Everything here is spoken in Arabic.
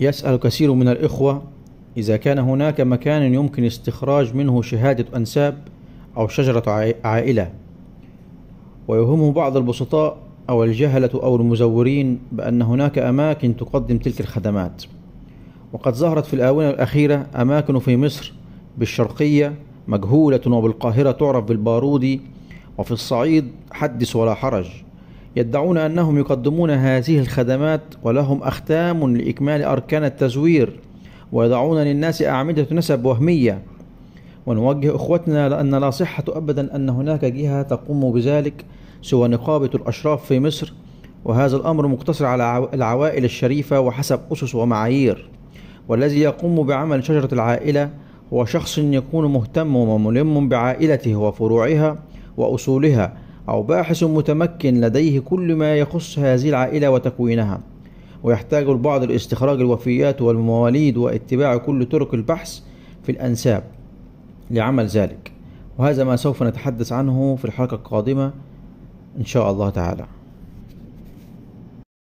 يسأل كثير من الإخوة إذا كان هناك مكان يمكن استخراج منه شهادة أنساب أو شجرة عائلة ويهم بعض البسطاء أو الجهلة أو المزورين بأن هناك أماكن تقدم تلك الخدمات وقد ظهرت في الآونة الأخيرة أماكن في مصر بالشرقية مجهولة وبالقاهرة تعرف بالبارودي وفي الصعيد حدث ولا حرج يدعون أنهم يقدمون هذه الخدمات ولهم أختام لإكمال أركان التزوير ويضعون للناس أعمدة نسب وهمية ونوجه إخوتنا لأن لا صحة أبدا أن هناك جهة تقوم بذلك سوى نقابة الأشراف في مصر وهذا الأمر مقتصر على العوائل الشريفة وحسب أسس ومعايير والذي يقوم بعمل شجرة العائلة هو شخص يكون مهتم وملم بعائلته وفروعها وأصولها أو باحث متمكن لديه كل ما يخص هذه العائلة وتكوينها ويحتاج البعض لاستخراج الوفيات والمواليد واتباع كل طرق البحث في الأنساب لعمل ذلك وهذا ما سوف نتحدث عنه في الحلقة القادمة إن شاء الله تعالى